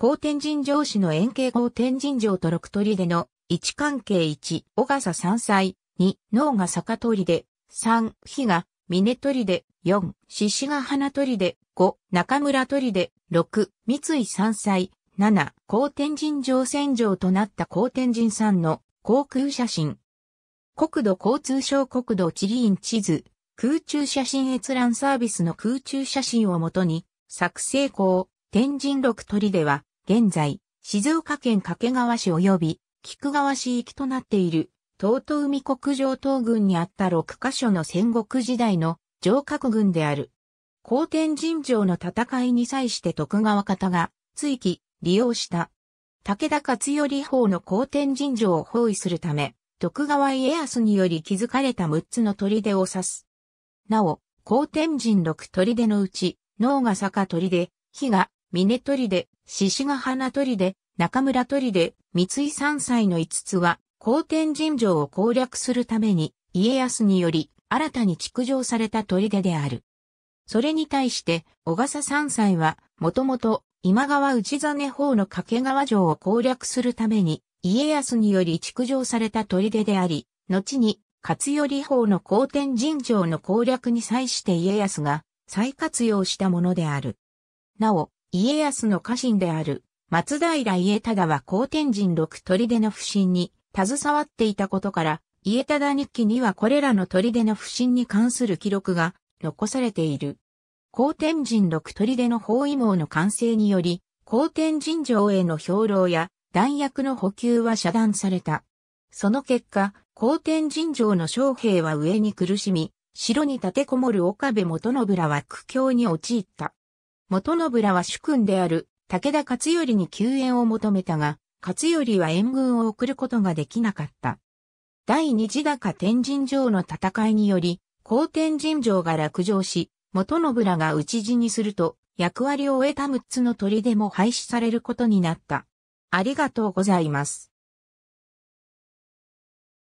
高天神城市の円形高天神城と六鳥での位置関係1、小笠山菜、2、脳が坂鳥で、3、日が峰鳥で、4、獅子が花鳥で、5、中村鳥で、6、三井山菜、7、高天神城戦場となった高天神さんの航空写真。国土交通省国土地理院地図、空中写真閲覧サービスの空中写真をもとに、作成校、天神六鳥では、現在、静岡県掛川市及び菊川市域となっている、東都海国上東軍にあった6カ所の戦国時代の城郭軍である。高天神城の戦いに際して徳川方が追記、利用した。武田勝頼法の高天神城を包囲するため、徳川家康により築かれた6つの砦を指す。なお、高天神6砦のうち、能が坂砦、比が峰砦、獅子ヶ花砦、中村砦、三井三歳の五つは、高天神城を攻略するために、家康により、新たに築城された砦である。それに対して、小笠三歳は、もともと、今川内真方の掛川城を攻略するために、家康により築城された砦であり、後に、勝頼方の高天神城の攻略に際して家康が、再活用したものである。なお、家康の家臣である松平家忠は高天神六砦の不審に携わっていたことから、家忠日記にはこれらの砦の不審に関する記録が残されている。高天神六砦の包囲網の完成により、高天神城への兵糧や弾薬の補給は遮断された。その結果、高天神城の将兵は上に苦しみ、城に立てこもる岡部元信らは苦境に陥った。元信らは主君である武田勝頼に救援を求めたが、勝頼は援軍を送ることができなかった。第二次高天神城の戦いにより、高天神城が落城し、元信らが討ち死にすると、役割を終えた6つの砦も廃止されることになった。ありがとうございます。